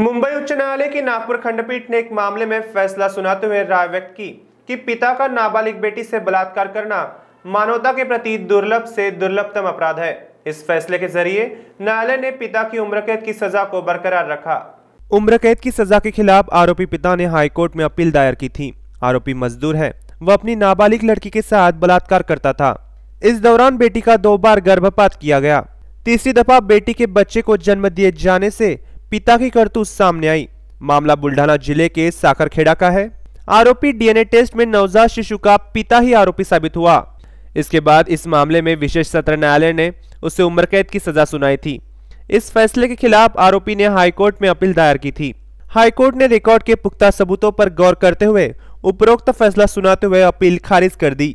मुंबई उच्च न्यायालय की नागपुर खंडपीठ ने एक मामले में फैसला सुनाते हुए राय व्यक्त की कि पिता का नाबालिग बेटी से बलात्कार करना मानवता के प्रति दुर्लभ से दुर्लभतम अपराध है इस फैसले के जरिए न्यायालय ने पिता की उम्रकैद की सजा को बरकरार रखा उम्र कैद की सजा के खिलाफ आरोपी पिता ने हाईकोर्ट में अपील दायर की थी आरोपी मजदूर है वह अपनी नाबालिग लड़की के साथ बलात्कार करता था इस दौरान बेटी का दो बार गर्भपात किया गया तीसरी दफा बेटी के बच्चे को जन्म दिए जाने से पिता की करतूत सामने आई मामला बुल्ढाना जिले के साकरखेड़ा का है आरोपी डीएनए टेस्ट में नवजात शिशु का पिता ही आरोपी साबित हुआ इसके बाद इस मामले में विशेष सत्र न्यायालय ने उसे उम्र कैद की सजा सुनाई थी इस फैसले के खिलाफ आरोपी ने हाईकोर्ट में अपील दायर की थी हाईकोर्ट ने रिकॉर्ड के पुख्ता सबूतों पर गौर करते हुए उपरोक्त फैसला सुनाते हुए अपील खारिज कर दी